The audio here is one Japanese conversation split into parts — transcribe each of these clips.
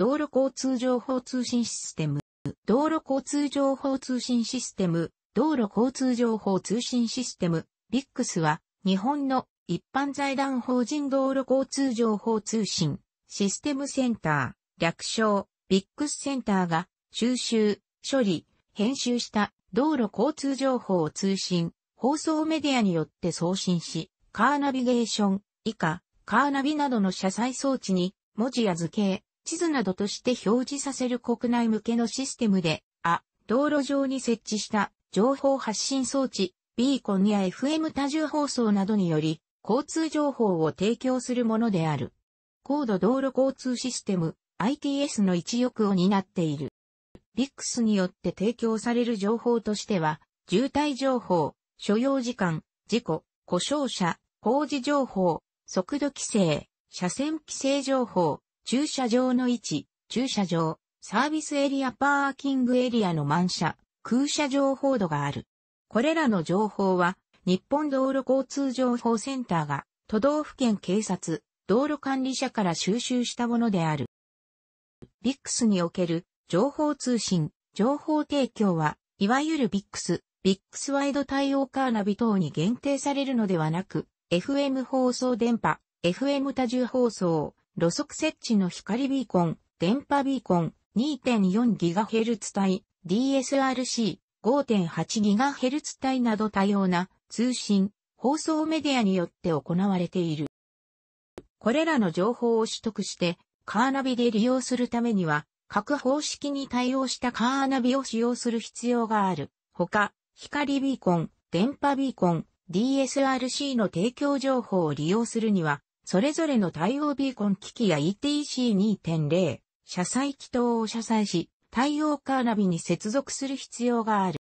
道路交通情報通信システム、道路交通情報通信システム、道路交通情報通信システム、ッ i スは、日本の一般財団法人道路交通情報通信、システムセンター、略称、ッ i スセンターが、収集、処理、編集した道路交通情報を通信、放送メディアによって送信し、カーナビゲーション、以下、カーナビなどの車載装置に、文字や図形、地図などとして表示させる国内向けのシステムで、A、道路上に設置した情報発信装置、ビーコンや FM 多重放送などにより、交通情報を提供するものである。高度道路交通システム ITS の一翼を担っている。VIX によって提供される情報としては、渋滞情報、所要時間、事故、故障者、工事情報、速度規制、車線規制情報、駐車場の位置、駐車場、サービスエリアパーキングエリアの満車、空車情報度がある。これらの情報は、日本道路交通情報センターが、都道府県警察、道路管理者から収集したものである。VIX における情報通信、情報提供は、いわゆる VIX、VIX ワイド対応カーナビ等に限定されるのではなく、FM 放送電波、FM 多重放送、路側設置の光ビーコン、電波ビーコン 2.4GHz 帯、DSRC5.8GHz 帯など多様な通信、放送メディアによって行われている。これらの情報を取得して、カーナビで利用するためには、各方式に対応したカーナビを使用する必要がある。ほか、光ビーコン、電波ビーコン、DSRC の提供情報を利用するには、それぞれの対応ビーコン機器や ETC2.0、車載機等を車載し、対応カーナビに接続する必要がある。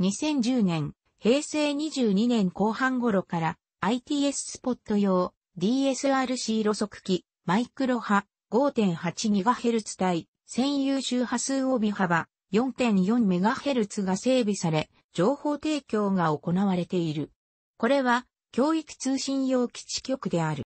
2010年、平成22年後半頃から ITS スポット用 DSRC 路側機マイクロ波 5.8GHz 帯専有周波数帯幅 4.4MHz が整備され情報提供が行われている。これは教育通信用基地局である。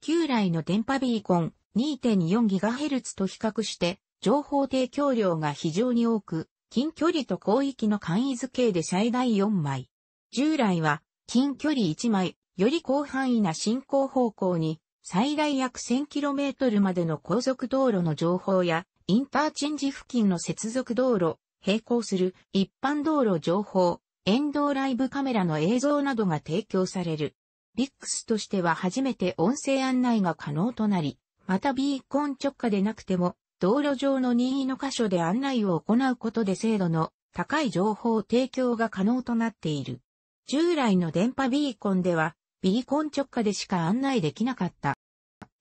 旧来の電波ビーコン 2.4GHz と比較して、情報提供量が非常に多く、近距離と広域の簡易図形で最大4枚。従来は、近距離1枚、より広範囲な進行方向に、最大約 1000km までの高速道路の情報や、インターチェンジ付近の接続道路、並行する一般道路情報、遠藤ライブカメラの映像などが提供される。v i スとしては初めて音声案内が可能となり、またビーコン直下でなくても、道路上の任意の箇所で案内を行うことで精度の高い情報提供が可能となっている。従来の電波ビーコンでは、ビーコン直下でしか案内できなかった。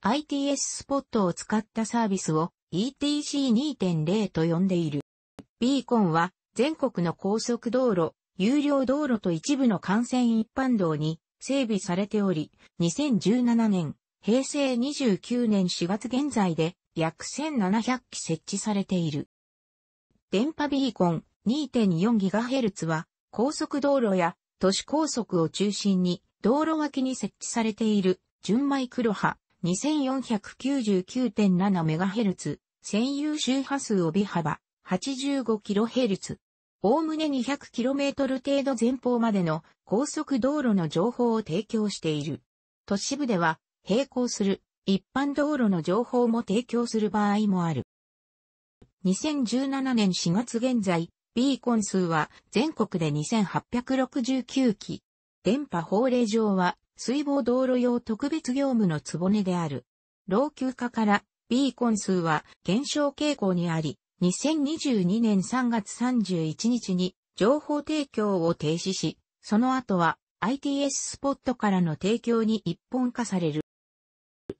ITS スポットを使ったサービスを ETC2.0 と呼んでいる。ビーコンは全国の高速道路、有料道路と一部の幹線一般道に整備されており、2017年、平成29年4月現在で約1700基設置されている。電波ビーコン 2.4GHz は高速道路や都市高速を中心に道路脇に設置されている純米ロ波 2499.7MHz 占有周波数帯幅 85kHz おおむね 200km 程度前方までの高速道路の情報を提供している。都市部では、並行する一般道路の情報も提供する場合もある。2017年4月現在、ビーコン数は全国で2869機。電波法令上は水防道路用特別業務のつぼねである。老朽化からビーコン数は減少傾向にあり、2022年3月31日に情報提供を停止し、その後は ITS スポットからの提供に一本化される。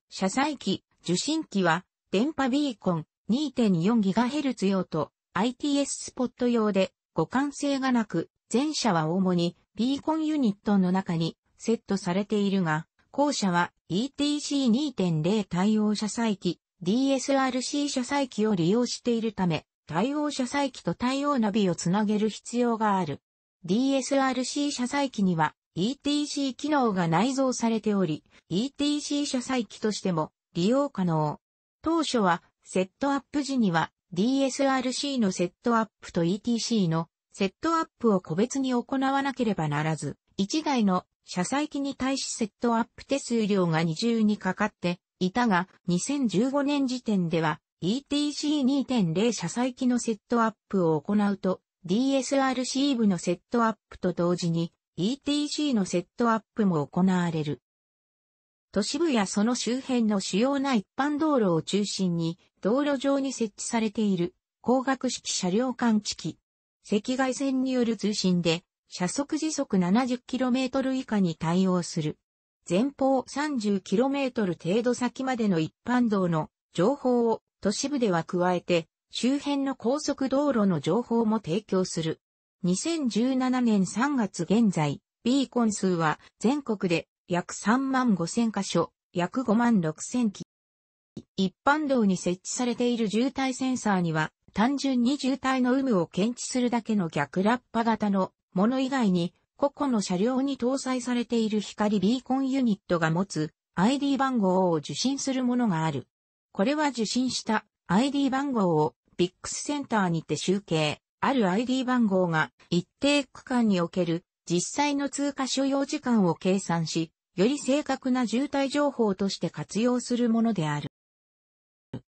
車載機、受信機は電波ビーコン 2.4GHz 用と ITS スポット用で互換性がなく、前者は主にビーコンユニットの中にセットされているが、後者は ETC2.0 対応車載機 DSRC 車載機を利用しているため、対応車載機と対応ナビをつなげる必要がある。DSRC 車載機には ETC 機能が内蔵されており、ETC 車載機としても利用可能。当初はセットアップ時には DSRC のセットアップと ETC のセットアップを個別に行わなければならず、1台の車載機に対しセットアップ手数料が二重にかかっていたが、2015年時点では ETC2.0 車載機のセットアップを行うと、DSRC 部のセットアップと同時に ETC のセットアップも行われる。都市部やその周辺の主要な一般道路を中心に、道路上に設置されている光学式車両感知器。赤外線による通信で、車速時速 70km 以下に対応する。前方 30km 程度先までの一般道の情報を都市部では加えて、周辺の高速道路の情報も提供する。2017年3月現在、ビーコン数は全国で約3万5千箇所、約5万6千機。一般道に設置されている渋滞センサーには、単純に渋滞の有無を検知するだけの逆ラッパ型のもの以外に、個々の車両に搭載されている光ビーコンユニットが持つ ID 番号を受信するものがある。これは受信した ID 番号をビックスセンターにて集計、ある ID 番号が一定区間における実際の通過所要時間を計算し、より正確な渋滞情報として活用するものである。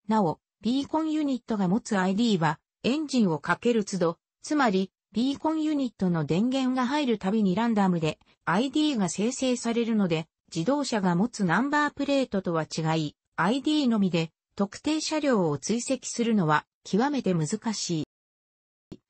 なお、ビーコンユニットが持つ ID はエンジンをかける都度、つまりビーコンユニットの電源が入るたびにランダムで ID が生成されるので、自動車が持つナンバープレートとは違い、ID のみで特定車両を追跡するのは極めて難しい。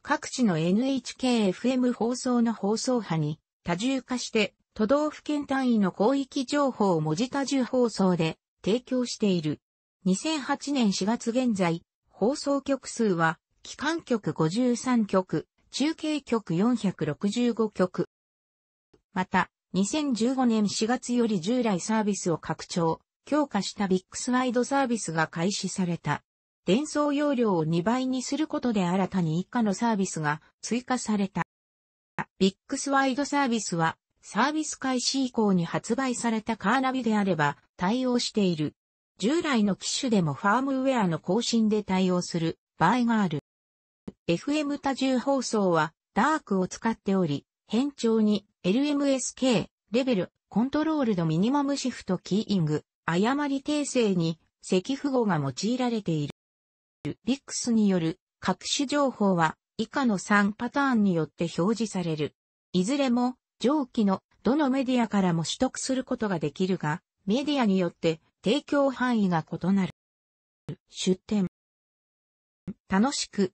各地の NHKFM 放送の放送波に多重化して都道府県単位の広域情報を文字多重放送で提供している。2008年4月現在、放送局数は、機関局53局、中継局465局。また、2015年4月より従来サービスを拡張、強化したビックスワイドサービスが開始された。伝送容量を2倍にすることで新たに以下のサービスが追加された。ビックスワイドサービスは、サービス開始以降に発売されたカーナビであれば対応している。従来の機種でもファームウェアの更新で対応する場合がある。FM 多重放送はダークを使っており、変調に LMSK、レベル、コントロールドミニマムシフトキーイング、誤り訂正に赤符号が用いられている。ッ i x による各種情報は以下の3パターンによって表示される。いずれも上記のどのメディアからも取得することができるが、メディアによって提供範囲が異なる。出展。楽しく